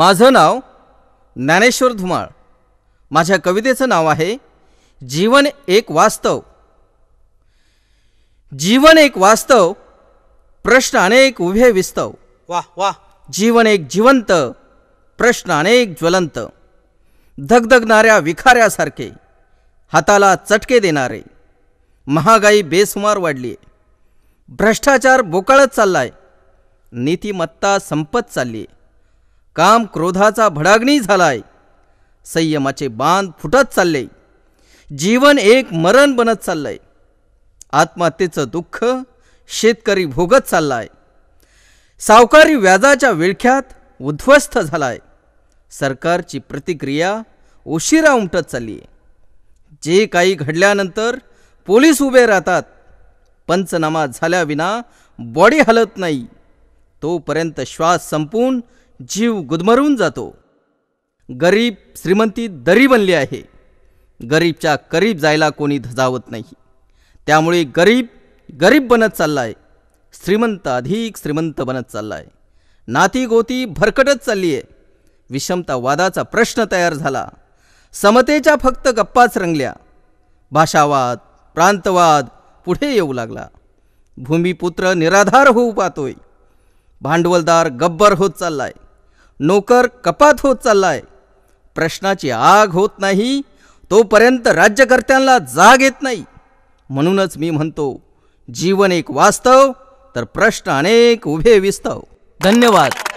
माझं नाव ज्ञानेश्वर धुमाळ माझ्या कवितेचं नाव आहे जीवन एक वास्तव जीवन एक वास्तव प्रश्न अनेक उभे विस्तव वा वा जीवन एक जिवंत प्रश्न अनेक ज्वलंत धगधगणाऱ्या विखाऱ्यासारखे हाताला चटके देणारे महागाई बेसुमार वाढली भ्रष्टाचार बोकाळत चाललाय नीतिमत्ता संपत चालली काम क्रोधाचा भडागणी झालाय संयमाचे बांध फुटत चालले जीवन एक मरण बनत चाललंय आत्महत्येचं दुःख शेतकरी भोगत चाललाय सावकारी व्याजाच्या विळख्यात उद्ध्वस्त झालाय सरकारची प्रतिक्रिया उशिरा उमटत चालली जे काही घडल्यानंतर पोलीस उभे राहतात पंचनामा झाल्याविना बॉडी हलत नाही तोपर्यंत श्वास संपून जीव गुदमरून जातो गरीब श्रीमंती दरी बनली आहे गरीबच्या करीब जायला कोणी धजावत नाही त्यामुळे गरीब गरीब बनत चालला आहे श्रीमंत अधिक श्रीमंत बनत चालला आहे नाती गोती भरकटत चालली आहे विषमता वादाचा प्रश्न तयार झाला समतेच्या फक्त गप्पाच रंगल्या भाषावाद प्रांतवाद पुढे येऊ लागला भूमिपुत्र निराधार होऊ पाहतोय भांडवलदार गब्बर होत चाललाय नोकर कपात होत चाललाय प्रश्नाची आग होत नाही तोपर्यंत राज्यकर्त्यांना जाग येत नाही म्हणूनच मी म्हणतो जीवन एक वास्तव तर प्रश्न अनेक उभे विस्तव धन्यवाद